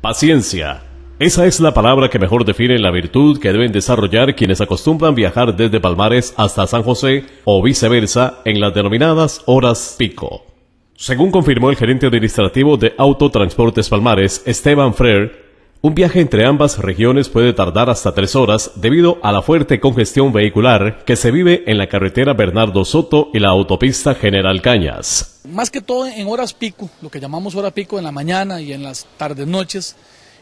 Paciencia. Esa es la palabra que mejor define la virtud que deben desarrollar quienes acostumbran viajar desde Palmares hasta San José o viceversa en las denominadas horas pico. Según confirmó el gerente administrativo de Autotransportes Palmares, Esteban Freer, un viaje entre ambas regiones puede tardar hasta tres horas debido a la fuerte congestión vehicular que se vive en la carretera Bernardo Soto y la autopista General Cañas. Más que todo en horas pico, lo que llamamos hora pico en la mañana y en las tardes noches,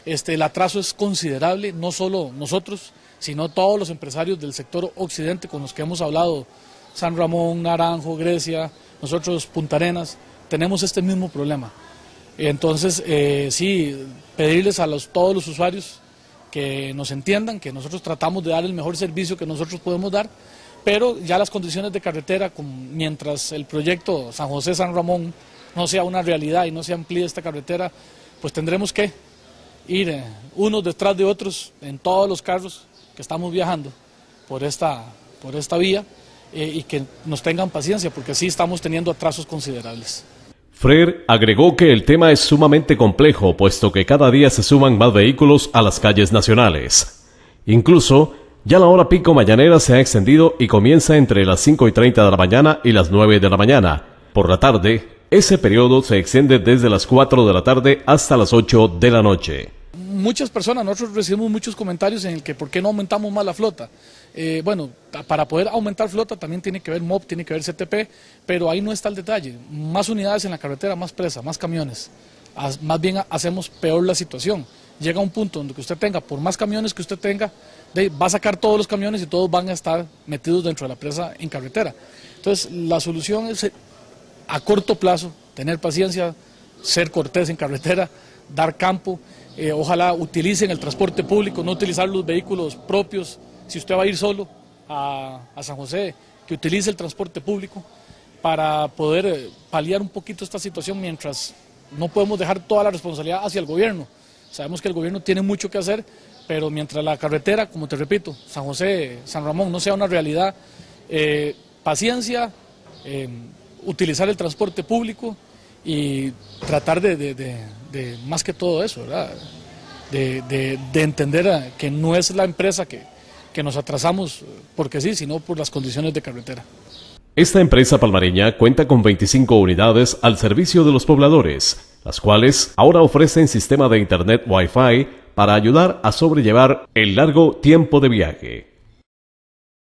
este, el atraso es considerable, no solo nosotros, sino todos los empresarios del sector occidente con los que hemos hablado, San Ramón, Naranjo, Grecia, nosotros Punta Arenas, tenemos este mismo problema. Entonces, eh, sí, pedirles a todos los usuarios que nos entiendan, que nosotros tratamos de dar el mejor servicio que nosotros podemos dar, pero ya las condiciones de carretera, mientras el proyecto San José-San Ramón no sea una realidad y no se amplíe esta carretera, pues tendremos que ir eh, unos detrás de otros en todos los carros que estamos viajando por esta, por esta vía eh, y que nos tengan paciencia, porque sí estamos teniendo atrasos considerables. Freer agregó que el tema es sumamente complejo, puesto que cada día se suman más vehículos a las calles nacionales. Incluso, ya la hora pico mañanera se ha extendido y comienza entre las 5 y 30 de la mañana y las 9 de la mañana. Por la tarde, ese periodo se extiende desde las 4 de la tarde hasta las 8 de la noche. Muchas personas, nosotros recibimos muchos comentarios en el que por qué no aumentamos más la flota. Eh, bueno, para poder aumentar flota también tiene que ver MOP, tiene que ver CTP, pero ahí no está el detalle. Más unidades en la carretera, más presa, más camiones. más bien hacemos peor la situación. Llega un punto donde que usted tenga, por más camiones que usted tenga, va a sacar todos los camiones y todos van a estar metidos dentro de la presa en carretera. Entonces, la solución es eh, a corto plazo, tener paciencia, ser cortés en carretera, dar campo, eh, ojalá utilicen el transporte público, no utilizar los vehículos propios si usted va a ir solo a, San José, que utilice el transporte público para poder eh, paliar un poquito esta situación mientras no podemos dejar toda la responsabilidad hacia el gobierno. Sabemos que el gobierno tiene mucho que hacer, pero mientras la carretera, como te repito, San José, San Ramón, no sea una realidad, eh, paciencia, eh, utilizar el transporte público y tratar de, de más que todo eso, ¿verdad? de entender que no es la empresa que, que nos atrasamos porque sí, sino por las condiciones de carretera. Esta empresa palmareña cuenta con 25 unidades al servicio de los pobladores, las cuales ahora ofrecen sistema de internet Wi-Fi para ayudar a sobrellevar el largo tiempo de viaje.